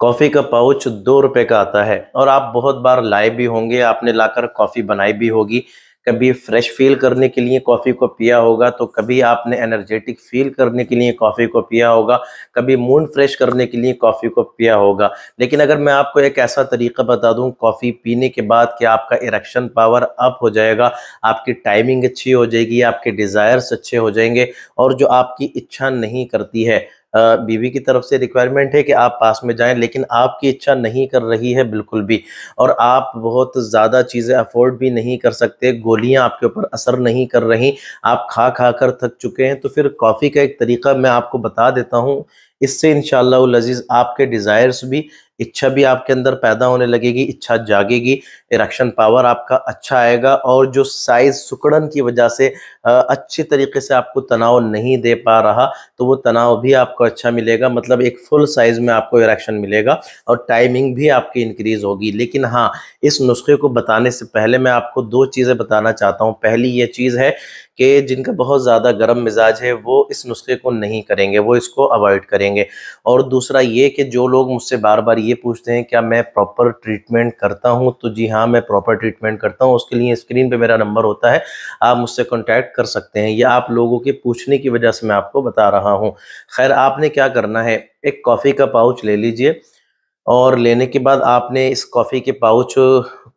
coffee का pouch दो रुपए का आता है और आप बहुत बार लाए भी होंगे आपने लाकर कॉफ़ी बनाई भी होगी कभी फ्रेश फील करने के लिए कॉफ़ी को पिया होगा तो कभी आपने एनर्जेटिक फील करने के लिए कॉफ़ी को पिया होगा कभी मूड फ्रेश करने के लिए कॉफ़ी को पिया होगा लेकिन अगर मैं आपको एक ऐसा तरीका बता दूं कॉफ़ी पीने के बाद कि आपका इरेक्शन पावर अप हो जाएगा आपकी टाइमिंग अच्छी हो जाएगी आपके डिज़ायर्स अच्छे हो जाएंगे और जो आपकी इच्छा नहीं करती है बीवी की तरफ से रिक्वायरमेंट है कि आप पास में जाएं लेकिन आपकी इच्छा नहीं कर रही है बिल्कुल भी और आप बहुत ज़्यादा चीज़ें अफोर्ड भी नहीं कर सकते गोलियां आपके ऊपर असर नहीं कर रही आप खा खा कर थक चुके हैं तो फिर कॉफ़ी का एक तरीका मैं आपको बता देता हूँ इससे इन शज़ीज़ आपके डिज़ायर्स भी इच्छा भी आपके अंदर पैदा होने लगेगी इच्छा जागेगी इरेक्शन पावर आपका अच्छा आएगा और जो साइज सुकड़न की वजह से अच्छे तरीके से आपको तनाव नहीं दे पा रहा तो वो तनाव भी आपको अच्छा मिलेगा मतलब एक फुल साइज में आपको इरेक्शन मिलेगा और टाइमिंग भी आपकी इंक्रीज होगी लेकिन हाँ इस नुस्खे को बताने से पहले मैं आपको दो चीज़ें बताना चाहता हूँ पहली ये चीज़ है कि जिनका बहुत ज़्यादा गर्म मिजाज है वो इस नुस्खे को नहीं करेंगे वो इसको अवॉइड करेंगे और दूसरा ये कि जो लोग मुझसे बार बार ये पूछते हैं क्या मैं प्रॉपर ट्रीटमेंट करता हूँ तो जी हाँ मैं प्रॉपर ट्रीटमेंट करता हूँ उसके लिए स्क्रीन पर मेरा नंबर होता है आप मुझसे कॉन्टैक्ट कर सकते हैं या आप लोगों के पूछने की वजह से मैं आपको बता रहा हूँ खैर आपने क्या करना है एक कॉफ़ी का पाउच ले लीजिए और लेने के बाद आपने इस कॉफ़ी के पाउच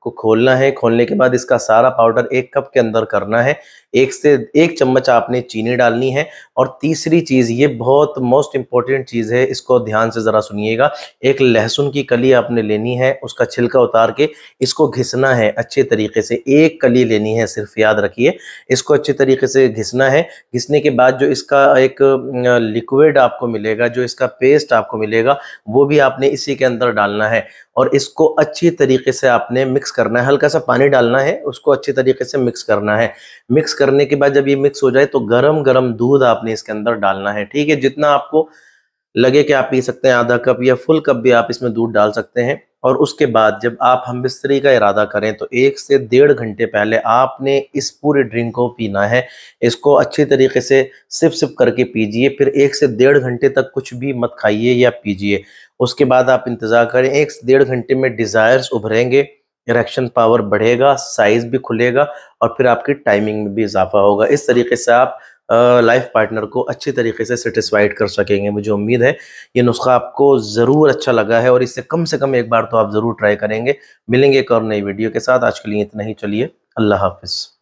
को खोलना है खोलने के बाद इसका सारा पाउडर एक कप के अंदर करना है एक से एक चम्मच आपने चीनी डालनी है और तीसरी चीज़ ये बहुत मोस्ट इंपॉर्टेंट चीज़ है इसको ध्यान से ज़रा सुनिएगा एक लहसुन की कली आपने लेनी है उसका छिलका उतार के इसको घिसना है अच्छे तरीके से एक कली लेनी है सिर्फ याद रखिए इसको अच्छे तरीके से घिसना है घिसने के बाद जो इसका एक लिक्विड आपको मिलेगा जो इसका पेस्ट आपको मिलेगा वो भी आपने इसी के अंदर डालना है और इसको अच्छी तरीके से आपने मिक्स करना है हल्का सा पानी डालना है उसको अच्छी तरीके से मिक्स करना है मिक्स करने के बाद जब ये मिक्स हो जाए तो गरम गरम दूध आपने इसके अंदर डालना है ठीक है जितना आपको लगे कि आप पी सकते हैं आधा कप या फुल कप भी आप इसमें दूध डाल सकते हैं और उसके बाद जब आप हम बिस्तरी का इरादा करें तो एक से डेढ़ घंटे पहले आपने इस पूरे ड्रिंक को पीना है इसको अच्छी तरीके से सिप सिप करके पीजिए फिर एक से डेढ़ घंटे तक कुछ भी मत खाइए या पीजिए उसके बाद आप इंतज़ार करें एक से डेढ़ घंटे में डिज़ायर्स उभरेंगे इरेक्शन पावर बढ़ेगा साइज भी खुलेगा और फिर आपकी टाइमिंग में भी इजाफा होगा इस तरीके से आप लाइफ पार्टनर को अच्छी तरीके से सेटिस्फाइड कर सकेंगे मुझे उम्मीद है ये नुस्खा आपको ज़रूर अच्छा लगा है और इससे कम से कम एक बार तो आप ज़रूर ट्राई करेंगे मिलेंगे एक और नई वीडियो के साथ आज के लिए इतना ही चलिए अल्लाह हाफिज़